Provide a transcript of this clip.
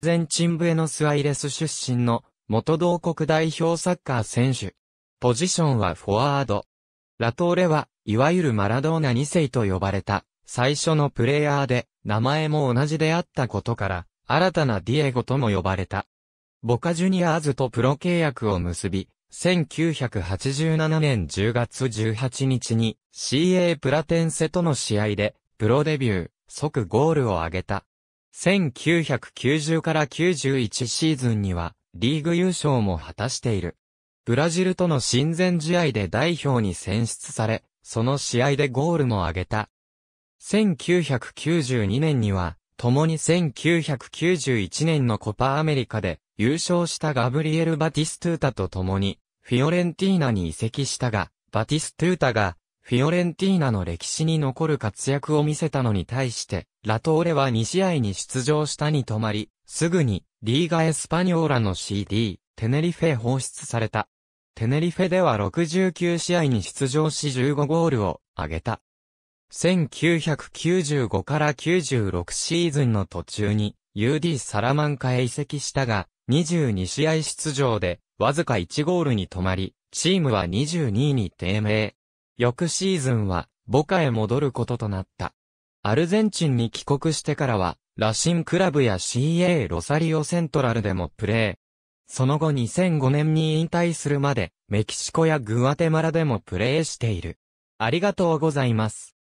ゼンチンブエノスアイレス出身の元同国代表サッカー選手。ポジションはフォワード。ラトーレは、いわゆるマラドーナ2世と呼ばれた、最初のプレイヤーで、名前も同じであったことから、新たなディエゴとも呼ばれた。ボカジュニアーズとプロ契約を結び、1987年10月18日に CA プラテンセとの試合でプロデビュー、即ゴールを挙げた。1990から91シーズンにはリーグ優勝も果たしている。ブラジルとの親善試合で代表に選出され、その試合でゴールも挙げた。1992年には、共に1991年のコパアメリカで優勝したガブリエル・バティストゥータと共に、フィオレンティーナに移籍したが、バティストゥータがフィオレンティーナの歴史に残る活躍を見せたのに対して、ラトーレは2試合に出場したに止まり、すぐに、リーガエスパニョーラの CD、テネリフェ放出された。テネリフェでは69試合に出場し15ゴールを挙げた。1995から96シーズンの途中に UD サラマンカへ移籍したが、22試合出場でわずか1ゴールに止まり、チームは22位に低迷。翌シーズンは、ボカへ戻ることとなった。アルゼンチンに帰国してからは、ラシンクラブや CA ロサリオセントラルでもプレー。その後2005年に引退するまで、メキシコやグアテマラでもプレーしている。ありがとうございます。